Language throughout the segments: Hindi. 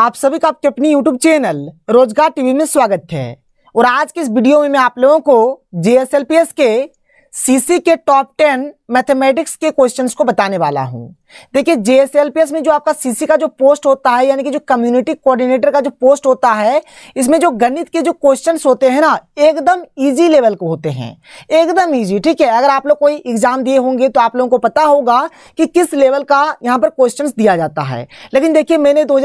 आप सभी का आपके अपनी YouTube चैनल रोजगार टीवी में स्वागत है और आज के इस वीडियो में मैं आप लोगों को जी के सीसी के टॉप टेन मैथमेटिक्स के क्वेश्चंस को बताने वाला हूं देखिए जेएसएलपीएस में जो आपका सीसी का जो पोस्ट होता है यानी कि जो कम्युनिटी कोऑर्डिनेटर का जो पोस्ट होता है इसमें जो गणित के जो क्वेश्चंस होते हैं ना एकदम इजी लेवल के होते हैं एकदम इजी ठीक है अगर आप लोग कोई एग्जाम दिए होंगे तो आप लोगों को पता होगा कि किस लेवल का यहाँ पर क्वेश्चन दिया जाता है लेकिन देखिए मैंने दो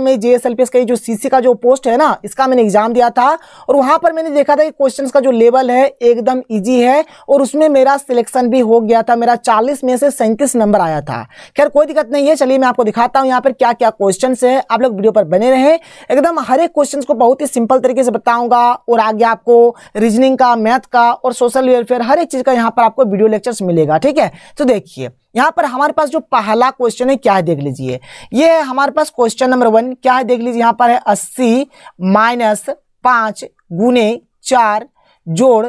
में जे का जो सी का जो पोस्ट है ना इसका मैंने एग्जाम दिया था और वहां पर मैंने देखा था कि क्वेश्चन का जो लेवल है एकदम ईजी है और उसमें मेरा सिलेक्शन भी हो गया था मेरा चालीस में से सैंतीस नंबर आया था खैर कोई दिक्कत नहीं है चलिए मैं आपको दिखाता हूँ यहाँ पर क्या क्या क्वेश्चन है आप लोग वीडियो पर बने रहें एकदम हर एक क्वेश्चन को बहुत ही सिंपल तरीके से बताऊंगा और आगे आपको रीजनिंग का मैथ का और सोशल वेलफेयर हर एक चीज़ का यहाँ पर आपको वीडियो लेक्चर्स मिलेगा ठीक है तो देखिए यहाँ पर हमारे पास जो पहला क्वेश्चन है क्या है देख लीजिए ये है हमारे पास क्वेश्चन नंबर वन क्या है देख लीजिए यहाँ पर है अस्सी माइनस पाँच गुने चार जोड़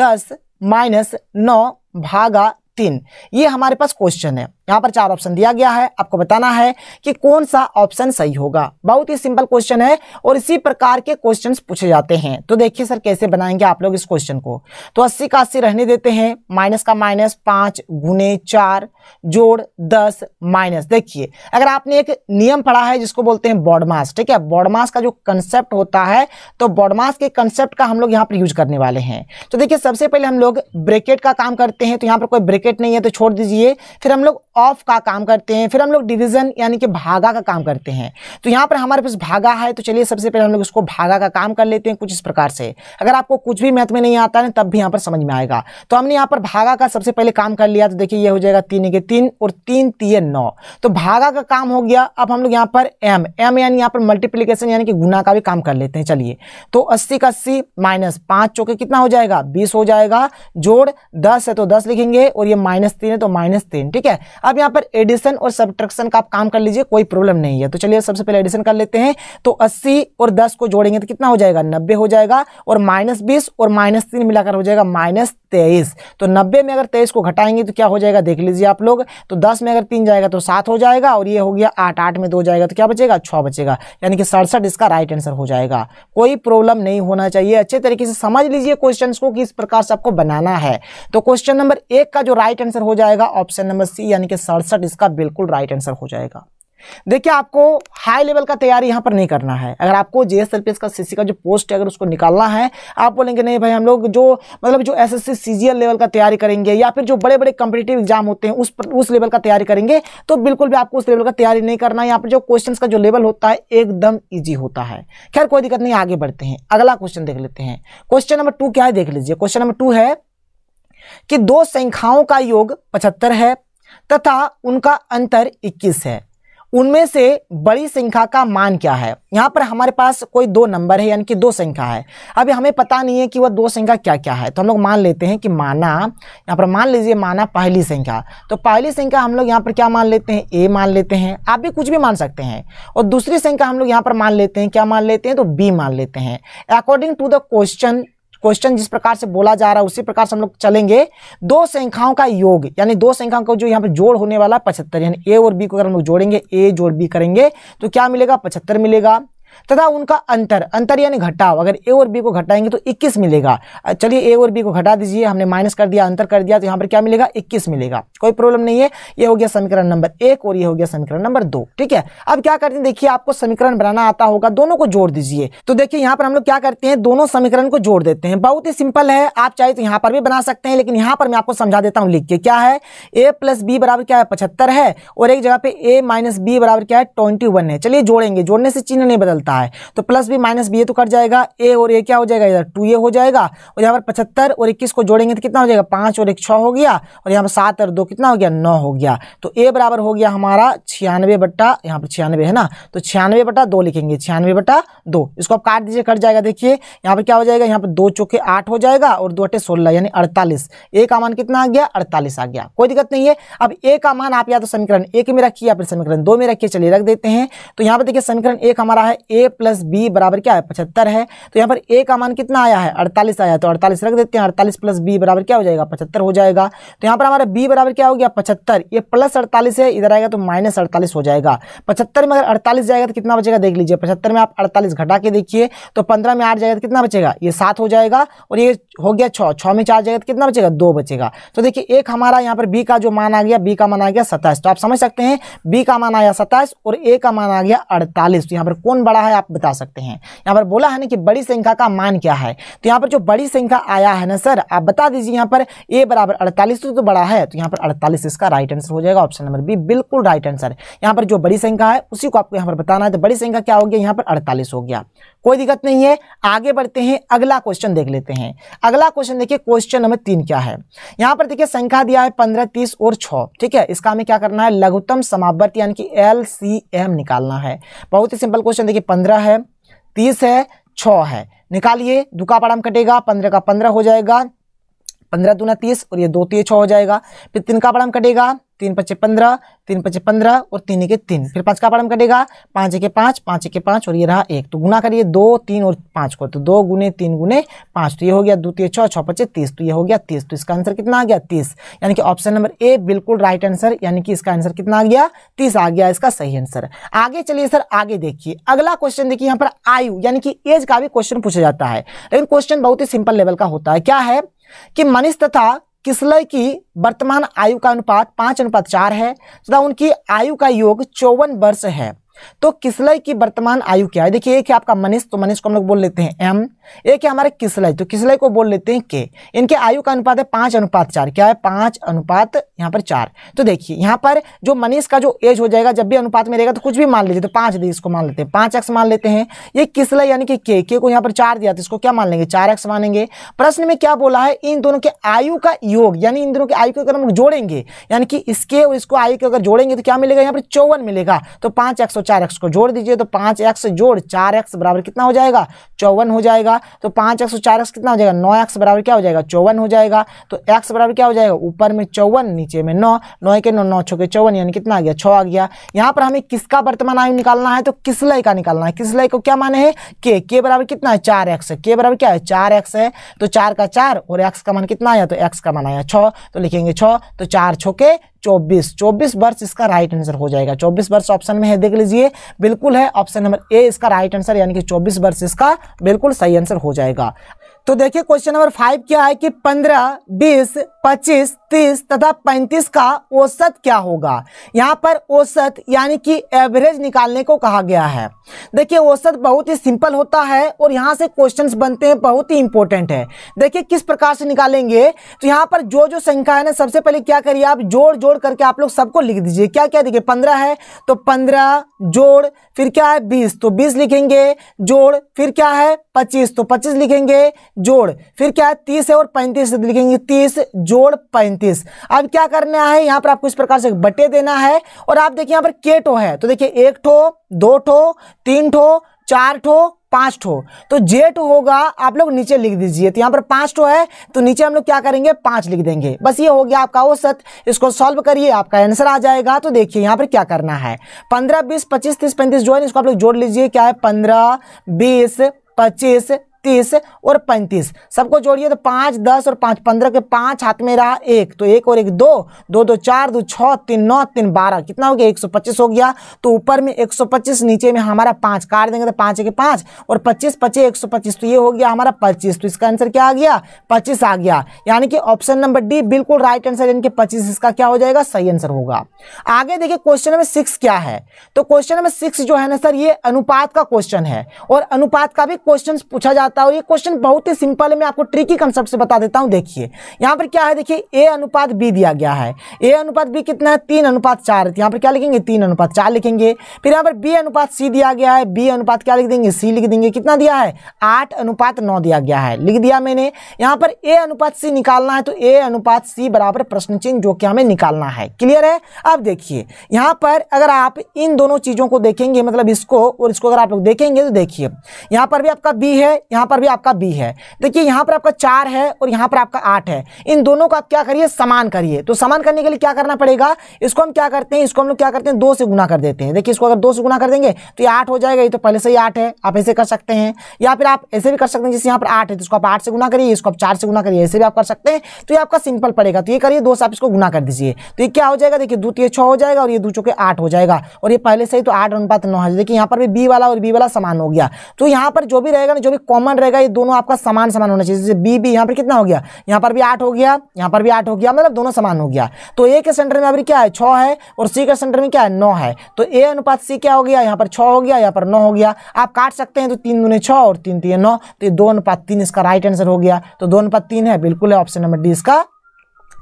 दस माइनस नौ भागा तीन ये हमारे पास क्वेश्चन है यहाँ पर चार ऑप्शन दिया गया है आपको बताना है कि कौन सा ऑप्शन सही होगा बहुत ही सिंपल क्वेश्चन है और इसी प्रकार के क्वेश्चंस पूछे जाते हैं तो देखिए सर कैसे बनाएंगे आप लोग इस क्वेश्चन को तो अस्सी का अस्सी रहने देते हैं माइनस का माइनस पांच गुने चार जोड़ दस माइनस देखिए अगर आपने एक नियम पढ़ा है जिसको बोलते हैं बॉडमास ठीक है बॉडमास का जो कंसेप्ट होता है तो बॉडमास के कंसेप्ट का हम लोग यहाँ पर यूज करने वाले हैं तो देखिए सबसे पहले हम लोग ब्रेकेट का काम करते हैं तो यहाँ पर कोई ब्रेकेट नहीं है तो छोड़ दीजिए फिर हम लोग ऑफ का काम करते हैं फिर हम लोग डिवीज़न यानी कि भागा का काम करते हैं तो यहाँ पर हमारे पास भागा है तो चलिए सबसे पहले हम लोग उसको भागा का काम कर लेते हैं कुछ इस प्रकार से अगर आपको कुछ भी मैथ में नहीं आता है तब भी यहाँ पर समझ में आएगा तो हमने यहाँ पर भागा का सबसे पहले काम कर लिया तो देखिए ये हो जाएगा तीन के तीन और तीन तीय नौ तो भागा का काम हो गया अब हम लोग यहाँ पर एम एम यानी यहाँ पर मल्टीप्लीकेशन यानी कि गुना का भी काम कर लेते हैं चलिए तो अस्सी का अस्सी माइनस पाँच चौके कितना हो जाएगा बीस हो जाएगा जोड़ दस है तो दस लिखेंगे और ये माइनस तीन है तो माइनस तीन ठीक है अब यहाँ पर एडिशन और सब्ट्रक्शन का आप काम कर लीजिए कोई प्रॉब्लम नहीं है तो चलिए सबसे पहले एडिशन कर लेते हैं तो अस्सी और दस को जोड़ेंगे तो कितना हो जाएगा नब्बे हो जाएगा और माइनस बीस और माइनस तीन मिलाकर हो जाएगा माइनस तेईस तो नब्बे में अगर तेईस को घटाएंगे तो क्या हो जाएगा देख लीजिए आप लोग तो दस में अगर तीन जाएगा तो सात हो जाएगा और ये हो गया आठ आठ में दो जाएगा तो क्या बचेगा छः बचेगा यानी कि सड़सठ इसका राइट आंसर हो जाएगा कोई प्रॉब्लम नहीं होना चाहिए अच्छे तरीके से समझ लीजिए क्वेश्चन को किस प्रकार से आपको बनाना है तो क्वेश्चन नंबर एक का जो राइट आंसर हो जाएगा ऑप्शन नंबर सी यानी के सड़सठ इसका बिल्कुल राइट आंसर हो जाएगा देखिए आपको हाई लेवल का तैयारी यहां पर नहीं करना है अगर आपको जेएसएलपीएस का सीसी का जो पोस्ट है अगर उसको निकालना है आप बोलेंगे नहीं भाई हम लोग जो मतलब जो एसएससी सीजीएल लेवल का तैयारी करेंगे या फिर जो बड़े बड़े कम्पिटेटिव एग्जाम होते हैं उस पर, उस लेवल का तैयारी करेंगे तो बिल्कुल भी आपको उस लेवल का तैयारी नहीं करना है यहाँ पर जो क्वेश्चन का जो लेवल होता है एकदम ईजी होता है खैर कोई दिक्कत नहीं आगे बढ़ते हैं अगला क्वेश्चन देख लेते हैं क्वेश्चन नंबर टू क्या है देख लीजिए क्वेश्चन नंबर टू है कि दो संख्याओं का योग पचहत्तर है तथा उनका अंतर 21 है उनमें से बड़ी संख्या का मान क्या है यहाँ पर हमारे पास कोई दो नंबर है यानी कि दो संख्या है अभी हमें पता नहीं है कि वह दो संख्या क्या क्या है तो हम लोग मान लेते हैं कि माना यहाँ पर मान लीजिए माना पहली संख्या तो पहली संख्या हम लोग यहाँ पर क्या मान लेते हैं ए मान लेते हैं आप भी कुछ भी मान सकते हैं और दूसरी संख्या हम लोग यहाँ पर मान लेते हैं क्या मान लेते हैं तो बी मान लेते हैं according to the question question जिस प्रकार से बोला जा रहा है उसी प्रकार से हम लोग चलेंगे दो संख्याओं का योग यानी दो संख्याओं का जो यहाँ पर जोड़ होने वाला है पचहत्तर यानी ए और बी को अगर हम लोग जोड़ेंगे ए जोड़ बी करेंगे तो क्या मिलेगा पचहत्तर मिलेगा तथा उनका अंतर अंतर यानी घटाव अगर ए और बी को घटाएंगे तो 21 मिलेगा चलिए ए और बी को घटा दीजिए हमने माइनस कर दिया अंतर कर दिया तो यहाँ पर क्या मिलेगा 21 मिलेगा कोई प्रॉब्लम नहीं है ये हो गया समीकरण नंबर एक और ये हो गया समीकरण नंबर दो ठीक है अब क्या करते हैं देखिए आपको समीकरण बनाना आता होगा दोनों को जोड़ दीजिए तो देखिए यहाँ पर हम लोग क्या करते हैं दोनों समीकरण को जोड़ देते हैं बहुत ही सिंपल है आप चाहे तो यहाँ पर भी बना सकते हैं लेकिन यहाँ पर मैं आपको समझा देता हूँ लिख के क्या है ए प्लस बी बराबर क्या है पचहत्तर है और एक जगह पे ए माइनस बी बराबर क्या है ट्वेंटी है चलिए जोड़ेंगे जोड़ने से चिन्ह नहीं बदलता मिलता है तो plus B minus B A तो कट जाएगा ए और ए क्या हो जाएगा इधर टू ए हो जाएगा और यहाँ पर पचहत्तर और इक्कीस को जोड़ेंगे तो कितना हो जाएगा पाँच और एक छः हो गया और यहाँ पर सात और दो कितना हो गया नौ हो गया तो ए बराबर हो गया हमारा छियानवे बट्टा यहाँ पर छियानवे है ना तो छियानवे बटा दो लिखेंगे छियानवे बटा दो इसको आप काट दीजिए कट जाएगा देखिए यहाँ पर क्या हो जाएगा यहाँ पर दो चौके आठ हो जाएगा और दो अटे सोलह यानी अड़तालीस ए का मान कितना आ गया अड़तालीस आ गया कोई दिक्कत नहीं है अब ए का मान आप या तो समीकरण एक में रखिए या फिर समीकरण दो में रखिए चलिए रख देते हैं तो यहाँ पर देखिए समीकरण एक हमारा है ए प्लस बी बराबर क्या है पचहत्तर है तो यहाँ पर ए का मान कितना आया है अड़तालीस आया तो अड़तालीस रख देते हैं अड़तालीस प्लस बी बराबर क्या हो जाएगा पचहत्तर हो जाएगा तो यहाँ पर हमारा बी बराबर क्या हो गया पचहत्तर ये प्लस अड़तालीस है इधर आएगा तो माइनस अड़तालीस हो जाएगा पचहत्तर में अगर अड़तालीस जाएगा तो कितना बचेगा देख लीजिए पचहत्तर में आप अड़तालीस घटा के देखिए तो पंद्रह में आठ जाएगा तो कितना बचेगा ये सात हो जाएगा और ये हो गया छः छः में चार जाएगा तो कितना बचेगा दो बचेगा तो देखिए एक हमारा यहाँ पर बी का जो मान आ गया बी का मान आ गया सत्ताईस तो आप समझ सकते हैं बी का मान आया सत्ताईस और ए का मान आ गया अड़तालीस तो यहाँ पर कौन बड़ा रहा है आप बता सकते हैं यहाँ पर बोला है ना कि बड़ी संख्या का मान क्या है तो यहाँ पर जो बड़ी संख्या आया है ना सर आप बता दीजिए यहाँ पर ए बराबर अड़तालीस तो बड़ा है तो यहाँ पर अड़तालीस इसका राइट आंसर हो जाएगा ऑप्शन नंबर बी बिल्कुल राइट आंसर यहाँ पर जो बड़ी संख्या है उसी को आपको यहाँ पर बताना है तो बड़ी संख्या क्या हो गया यहाँ पर अड़तालीस हो गया कोई दिक्कत नहीं है आगे बढ़ते हैं अगला क्वेश्चन देख लेते हैं अगला क्वेश्चन देखिए क्वेश्चन नंबर तीन क्या है यहाँ पर देखिए संख्या दिया है पंद्रह तीस और छः ठीक है इसका हमें क्या करना है लघुतम समावर्त यानी कि एल निकालना है बहुत ही सिंपल क्वेश्चन देखिए पंद्रह है तीस है छः है निकालिए दुका पड़ा कटेगा पंद्रह का पंद्रह हो जाएगा पंद्रह दूना तीस और ये दो तीय तो छः हो जाएगा फिर तीन का पड़म कटेगा तीन पच्चे पंद्रह तीन पच्चे पंद्रह और तीन के तीन फिर पाँच का पड़म कटेगा पाँच के पाँच पाँच के पाँच और ये रहा एक तो गुना करिए दो तीन और पाँच को तो दो गुने तीन गुने पाँच तो ये हो गया द्वितीय तो छः छः पच्चे तीस तो ये हो गया तीस तो इसका आंसर कितना आ गया तीस यानी कि ऑप्शन नंबर ए बिल्कुल राइट आंसर यानी कि इसका आंसर कितना आ गया तीस आ गया इसका सही आंसर आगे चलिए सर आगे देखिए अगला क्वेश्चन देखिए यहाँ पर आयु यानी कि एज का भी क्वेश्चन पूछा जाता है लेकिन क्वेश्चन बहुत ही सिंपल लेवल का होता है क्या है कि मनीष तथा किसलय की वर्तमान आयु का अनुपात पांच अनुपात चार है तथा उनकी आयु का योग चौवन वर्ष है तो किसलय की वर्तमान आयु क्या है देखिए एक है आपका मनीष तो मनीष को हम लोग बोल लेते हैं एम एक है हमारे किसलय तो किसलय को बोल लेते हैं के इनके आयु का अनुपात है पांच अनुपात चार क्या है पांच अनुपात यहां पर चार तो देखिए यहां पर जो मनीष का जो एज हो जाएगा जब भी अनुपात में रहेगा तो कुछ भी मान लीजिए तो पांच दी इसको मान लेते हैं पांच एक्स मान लेते हैं ये किसलय यानी कि के के को यहां पर चार दिया तो इसको क्या मान लेंगे चार एक्स मानेंगे प्रश्न में क्या बोला है इन दोनों के आयु का योग यानी इन दोनों के आयु को अगर हम जोड़ेंगे यानी कि इसके और इसको आयु के अगर जोड़ेंगे तो क्या मिलेगा यहाँ पर चौवन मिलेगा तो पांच एक्स तो चार एक्स को जोड़ दीजिए तो पांच एक्स जोड़ चार एक्स बराबर कितना हो जाएगा चौवन हो जाएगा तो पांच एक्स चार एक्स कितना हो जाएगा नौ एक्स बराबर क्या हो जाएगा चौवन हो जाएगा तो एक्स बराबर क्या हो जाएगा ऊपर में चौवन नीचे में नौ नौ के नौ नौ छो के चौवन यानी कितना आ गया छ आ गया यहाँ पर हमें किसका वर्तमान आयु निकालना है तो किस लय का निकालना है किस लय को क्या माने के के बराबर कितना है चार एक्स के बराबर क्या है चार एक्स है तो चार का चार और एक्स का मान कितना आया तो एक्स का मान आया छः तो लिखेंगे छः तो चार छो के चौबीस चौबीस वर्ष इसका राइट आंसर हो जाएगा चौबीस वर्ष ऑप्शन में है देख लीजिए बिल्कुल है ऑप्शन नंबर ए इसका राइट आंसर यानी कि चौबीस वर्ष इसका बिल्कुल सही आंसर हो जाएगा तो देखिए क्वेश्चन नंबर फाइव क्या है कि पंद्रह बीस पच्चीस तीस तथा पैंतीस का औसत क्या होगा यहाँ पर औसत यानी कि एवरेज निकालने को कहा गया है देखिए औसत बहुत ही सिंपल होता है और यहाँ से क्वेश्चंस बनते हैं बहुत ही इंपॉर्टेंट है देखिए किस प्रकार से निकालेंगे तो यहाँ पर जो जो संख्या है ना सबसे पहले क्या करिए आप जोड़ जोड़ करके आप लोग सबको लिख दीजिए क्या क्या देखिए पंद्रह है तो पंद्रह जोड़ फिर क्या है बीस तो बीस लिखेंगे जोड़ फिर क्या है पच्चीस तो पच्चीस लिखेंगे जोड़ फिर क्या है तीस है और पैंतीस लिखेंगे तीस जोड़ पैंतीस अब क्या करना है यहां पर आपको इस प्रकार से बटे देना है और आप देखिए यहां पर के टो है तो देखिए एक ठो दो ठो तीन ठो चार ठो पांच ठो तो जेट होगा आप लोग नीचे लिख दीजिए तो यहाँ पर पांच ठो है तो नीचे हम लोग क्या करेंगे पांच लिख देंगे बस ये हो गया आपका औसत इसको सॉल्व करिए आपका आंसर आ जाएगा तो देखिए यहां पर क्या करना है पंद्रह बीस पच्चीस तीस पैंतीस जो है इसको आप लोग जोड़ लीजिए क्या है पंद्रह बीस पच्चीस तीस और पैंतीस सबको जोड़िए तो पाँच दस और पाँच पंद्रह के पाँच हाथ में रहा एक तो एक और एक दो दो दो चार दो छः तीन नौ तीन बारह कितना हो गया एक सौ पच्चीस हो गया तो ऊपर में एक सौ पच्चीस नीचे में हमारा पाँच काट देंगे तो पाँच एक पाँच और पच्चीस पच्चीस एक सौ पच्चीस तो ये हो गया हमारा पच्चीस तो इसका आंसर क्या आ गया पच्चीस आ गया यानी कि ऑप्शन नंबर डी बिल्कुल राइट आंसर यानी कि पच्चीस इसका क्या हो जाएगा सही आंसर होगा आगे देखिए क्वेश्चन नंबर सिक्स क्या है तो क्वेश्चन नंबर सिक्स जो है ना सर ये अनुपात का क्वेश्चन है और अनुपात का भी क्वेश्चन पूछा जाता जाता बताओ ये क्वेश्चन बहुत ही सिंपल है मैं आपको ट्रिकी कंसेप्ट से बता देता हूँ देखिए यहाँ पर क्या है देखिए ए अनुपात बी दिया गया है ए अनुपात बी कितना है तीन अनुपात चार यहाँ पर क्या लिखेंगे तीन अनुपात चार लिखेंगे फिर यहाँ पर बी अनुपात सी दिया गया है बी अनुपात क्या लिख देंगे सी लिख देंगे कितना दिया है आठ अनुपात नौ दिया गया है लिख दिया मैंने यहाँ पर ए अनुपात सी निकालना है तो ए अनुपात सी बराबर प्रश्न चिन्ह जो कि हमें निकालना है क्लियर है अब देखिए यहाँ पर अगर आप इन दोनों चीज़ों को देखेंगे मतलब इसको और इसको अगर आप लोग देखेंगे तो देखिए यहाँ पर भी आपका बी है यहाँ यहां पर भी आपका बी है देखिए यहां पर आपका चार है और यहां पर आपका आठ है इन दोनों को आप क्या करिए समान करिए तो समान करने के लिए क्या करना पड़ेगा इसको हम क्या करते हैं इसको हम लोग क्या करते हैं दो से गुना कर देते हैं देखिए इसको अगर दो से गुना कर देंगे तो ये आठ हो जाएगा ये तो पहले से ही आठ है आप ऐसे कर सकते हैं या फिर आप ऐसे भी कर सकते हैं जैसे यहां पर आठ है तो इसको आप आठ से गुना करिए इसको आप चार से गुना करिए ऐसे भी आप कर सकते हैं तो ये आपका सिंपल पड़ेगा तो ये करिए दो से आप इसको गुना कर दीजिए तो ये क्या हो जाएगा देखिए दो तीन तो छः हो जाएगा और ये दो चौके आठ हो जाएगा और ये पहले से ही तो आठ अनुपात नौ है देखिए यहाँ पर भी बी वाला और बी वाला समान हो गया तो यहाँ पर जो भी रहेगा ना जो भी कॉमन कॉमन रहेगा ये दोनों आपका समान समान होना चाहिए जैसे बी बी यहाँ पर कितना हो गया यहाँ पर भी आठ हो गया यहाँ पर भी आठ हो गया मतलब दोनों समान हो गया तो ए के सेंटर में अभी क्या है छः है और सी के सेंटर में क्या है नौ है तो ए अनुपात सी क्या हो गया यहाँ पर छः हो गया यहाँ पर नौ हो गया आप काट सकते हैं तो तीन दोनों छः और तीन तीन नौ तो ये दो अनुपात तीन इसका राइट आंसर हो गया तो दो अनुपात तीन है बिल्कुल है ऑप्शन नंबर डी इसका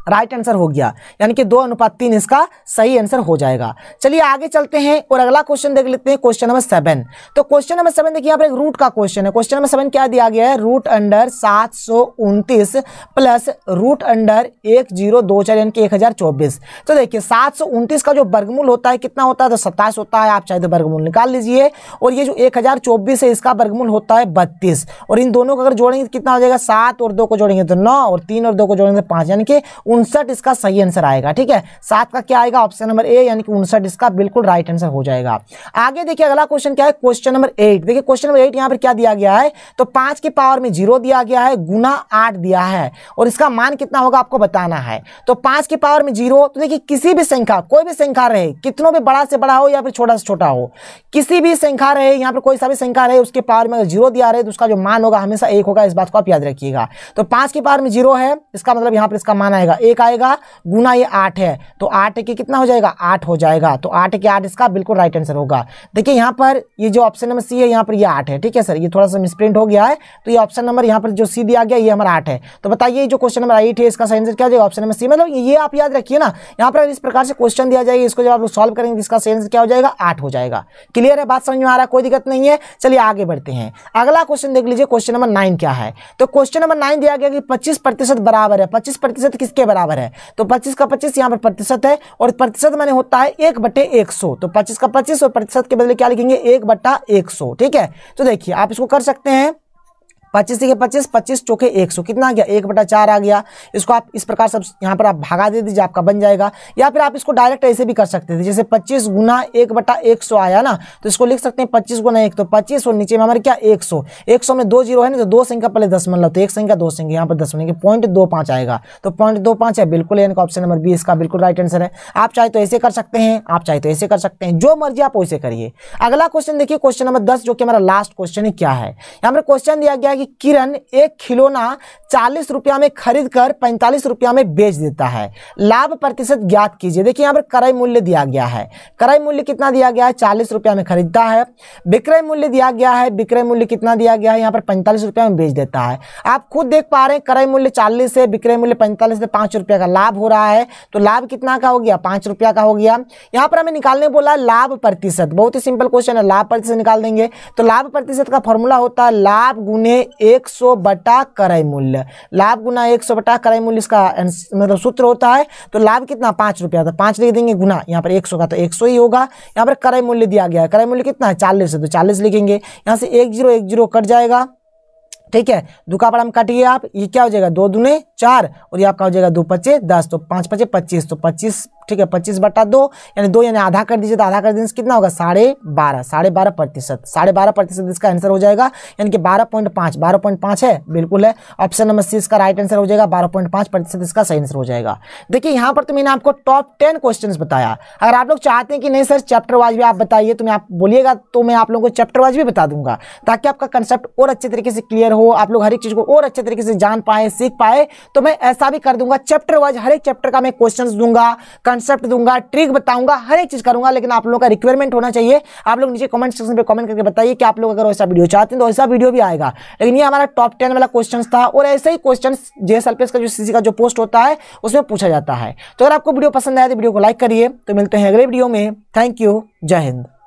राइट आंसर हो गया यानी कि दो अनुपात तीन इसका सही आंसर हो जाएगा चलिए आगे चलते हैं और अगला क्वेश्चन देख लेते हैं क्वेश्चन नंबर सेवन तो क्वेश्चन नंबर सेवन देखिए यहाँ पर एक रूट का क्वेश्चन है क्वेश्चन नंबर सेवन क्या दिया गया है रूट अंडर सात सौ उनतीस प्लस रूट अंडर एक जीरो दो चार यानी कि एक हजार चौबीस तो देखिए सात सौ उनतीस का जो वर्गमूल होता है कितना होता है तो सत्ताईस होता है आप चाहे तो वर्गमूल निकाल लीजिए और ये जो एक हजार चौबीस है इसका वर्गमूल होता है बत्तीस और इन दोनों को अगर जोड़ेंगे तो कितना हो जाएगा सात और दो को जोड़ेंगे तो नौ और तीन और दो को जोड़ेंगे तो पाँच यानी कि उनसठ इसका सही आंसर आएगा ठीक है सात का क्या आएगा ऑप्शन नंबर ए यानी कि उनसठ इसका बिल्कुल राइट आंसर हो जाएगा आगे देखिए अगला क्वेश्चन क्या है क्वेश्चन नंबर एट देखिए क्वेश्चन नंबर एट यहाँ पर क्या दिया गया है तो पांच के पावर में जीरो दिया गया है गुना आठ दिया है और इसका मान कितना होगा आपको बताना है तो पांच के पावर में जीरो तो देखिए किसी भी संख्या कोई भी संख्या रहे कितनों भी बड़ा से बड़ा हो या फिर छोटा से छोटा हो किसी भी संख्या रहे यहाँ पर कोई सा भी संख्या रहे उसके पावर में अगर जीरो दिया रहे तो उसका जो मान होगा हमेशा एक होगा इस बात को आप याद रखिएगा तो पांच के पावर में जीरो है इसका मतलब यहाँ पर इसका मान आएगा एक आएगा गुना ये आठ है तो आठ के कितना हो जाएगा आठ हो जाएगा तो आठ के आठ इसका बिल्कुल राइट आंसर होगा देखिए यहाँ पर ये जो ऑप्शन नंबर सी है यहाँ पर ये आठ है ठीक है सर ये थोड़ा सा मिसप्रिंट हो गया है तो ये ऑप्शन नंबर यहाँ पर जो सी दिया गया ये हमारा आठ है तो बताइए जो क्वेश्चन नंबर एट है इसका सही आंसर क्या हो ऑप्शन नंबर सी मतलब ये आप याद रखिए ना यहाँ पर इस प्रकार से क्वेश्चन दिया जाएगा इसको जब आप लोग सॉल्व करेंगे इसका सही आंसर क्या हो जाएगा आठ हो जाएगा क्लियर है बात समझ में आ रहा है कोई दिक्कत नहीं है चलिए आगे बढ़ते हैं अगला क्वेश्चन देख लीजिए क्वेश्चन नंबर नाइन क्या है तो क्वेश्चन नंबर नाइन दिया गया कि पच्चीस प्रतिशत बराबर है पच्चीस प्रतिशत किसके बराबर है तो पच्चीस का पच्चीस यहाँ पर प्रतिशत है और प्रतिशत मैंने होता है एक बटे एक सौ तो पच्चीस का पच्चीस और प्रतिशत के बदले क्या लिखेंगे एक बट्टा एक सौ ठीक है तो देखिए आप इसको कर सकते हैं पच्चीस के पच्चीस पच्चीस चौके एक सौ कितना आ गया एक बटा चार आ गया इसको आप इस प्रकार सब यहाँ पर आप भागा दे दीजिए आपका बन जाएगा या फिर आप इसको डायरेक्ट ऐसे भी कर सकते थे जैसे पच्चीस गुना एक बटा एक सौ आया ना तो इसको लिख सकते हैं पच्चीस गुना एक तो पच्चीस और नीचे में हमारे क्या एक सौ एक सौ में दो जीरो है ना तो दो संख्या पहले दस मन लो तो एक संख्या दो संख्या यहाँ पर दस मन पॉइंट दो पाँच आएगा तो पॉइंट दो पाँच है बिल्कुल यानी ऑप्शन नंबर बी इसका बिल्कुल राइट आंसर है आप चाहे तो ऐसे कर सकते हैं आप चाहे तो ऐसे कर सकते हैं जो मर्जी आप वैसे करिए अगला क्वेश्चन देखिए क्वेश्चन नंबर दस जो कि हमारा लास्ट क्वेश्चन है क्या है यहाँ पर क्वेश्चन दिया गया कि किरण एक खिलौना चालीस रुपया में खरीद कर पैंतालीस रुपया में बेच देता है लाभ प्रतिशत ज्ञात कीजिए देखिए यहाँ पर क्रय मूल्य दिया गया है क्रय मूल्य कितना दिया गया है चालीस रुपया में खरीदता है विक्रय मूल्य दिया गया है विक्रय मूल्य कितना दिया गया है यहाँ पर पैंतालीस रुपया में बेच देता है आप खुद देख पा रहे हैं क्रय मूल्य चालीस है विक्रय मूल्य पैंतालीस से पाँच रुपया का लाभ हो रहा है तो लाभ कितना का हो गया पाँच रुपया का हो गया यहाँ पर हमें निकालने बोला लाभ प्रतिशत बहुत ही सिंपल क्वेश्चन है लाभ प्रतिशत निकाल देंगे तो लाभ प्रतिशत का फॉर्मूला होता है लाभ गुने एक सौ बटा क्रय मूल्य लाभ गुना एक सौ बटा क्रय मूल्य इसका मतलब सूत्र होता है तो लाभ कितना पांच रुपया था तो पांच लिख देंगे गुना यहाँ पर एक सौ का तो एक सौ ही होगा यहाँ पर क्रय मूल्य दिया गया है क्रय मूल्य कितना है चालीस है तो चालीस लिखेंगे यहाँ से एक जीरो एक जीरो कट जाएगा ठीक है दुका पर हम काटिए आप ये क्या हो जाएगा दो दुने चार और ये आपका हो जाएगा दो पच्चे दस तो पाँच पच्चे पच्चीस तो पच्चीस ठीक है पच्चीस बट्टा दो यानी दो यानी आधा कर दीजिए तो आधा कर दीजिए कितना होगा साढ़े बारह साढ़े बारह प्रतिशत साढ़े बारह प्रतिशत इसका आंसर हो जाएगा यानी कि बारह पॉइंट पांच बारह पॉइंट पांच है बिल्कुल है ऑप्शन नंबर सी इसका राइट आंसर हो जाएगा बारह पॉइंट पांच प्रतिशत इसका सही आंसर हो जाएगा देखिए यहां पर तो मैंने आपको टॉप टेन क्वेश्चन बताया अगर आप लोग चाहते हैं कि नहीं सर चैप्टर वाइज भी आप बताइए तो मैं आप बोलिएगा तो मैं आप लोगों को चैप्टर वाइज भी बता दूंगा ताकि आपका कंसेप्ट और अच्छे तरीके से क्लियर हो आप लोग हर एक चीज़ को और अच्छे तरीके से जान पाए सीख पाए तो मैं ऐसा भी कर दूंगा चैप्टर वाइज हर एक चैप्टर का मैं क्वेश्चन दूंगा कॉन्सेप्ट दूंगा ट्रिक बताऊंगा हर एक चीज़ करूंगा लेकिन आप लोगों का रिक्वायरमेंट होना चाहिए आप लोग नीचे कमेंट सेक्शन पे कमेंट करके बताइए कि आप लोग अगर वैसा वीडियो चाहते हैं तो वैसा वीडियो भी आएगा लेकिन ये हमारा टॉप टेन वाला क्वेश्चन था और ऐसे ही क्वेश्चन जे का जो सीसी का जो पोस्ट होता है उसमें पूछा जाता है तो अगर आपको वीडियो पसंद आया तो वीडियो को लाइक करिए तो मिलते हैं अगले वीडियो में थैंक यू जय हिंद